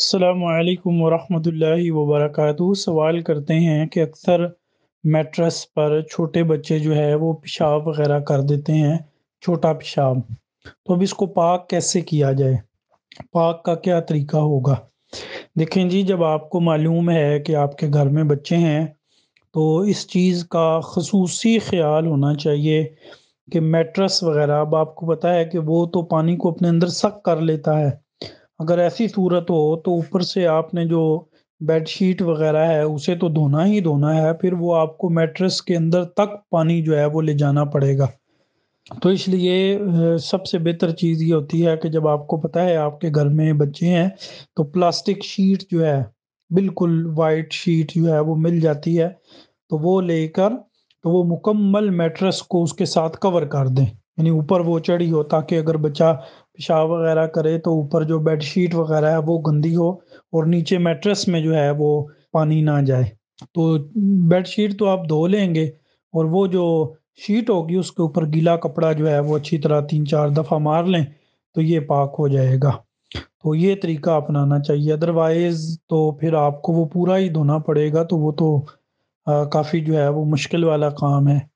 असलकम वरम् वर्क सवाल करते हैं कि अक्सर मेट्रस पर छोटे बच्चे जो है वो पेशाब वगैरह कर देते हैं छोटा पेशाब तो अब इसको पाक कैसे किया जाए पाक का क्या तरीका होगा देखें जी जब आपको मालूम है कि आपके घर में बच्चे हैं तो इस चीज़ का खसूसी ख्याल होना चाहिए कि मेट्रस वगैरह अब आपको पता है कि वो तो पानी को अपने अंदर सक कर लेता है अगर ऐसी सूरत हो तो ऊपर से आपने जो बेडशीट वगैरह है उसे तो धोना ही धोना है फिर वो आपको मेट्रस के अंदर तक पानी जो है वो ले जाना पड़ेगा तो इसलिए सबसे बेहतर चीज़ ये होती है कि जब आपको पता है आपके घर में बच्चे हैं तो प्लास्टिक शीट जो है बिल्कुल वाइट शीट जो है वो मिल जाती है तो वो लेकर तो वो मुकम्मल मेट्रस को उसके साथ कवर कर दें यानी ऊपर वो चढ़ी हो ताकि अगर बच्चा पेशाब वगैरह करे तो ऊपर जो बेड शीट वगैरह है वो गंदी हो और नीचे मेट्रेस में जो है वो पानी ना जाए तो बेड शीट तो आप धो लेंगे और वो जो शीट होगी उसके ऊपर गीला कपड़ा जो है वो अच्छी तरह तीन चार दफ़ा मार लें तो ये पाक हो जाएगा तो ये तरीका अपनाना चाहिए अदरवाइज़ तो फिर आपको वो पूरा ही धोना पड़ेगा तो वो तो काफ़ी जो है वो मुश्किल वाला काम है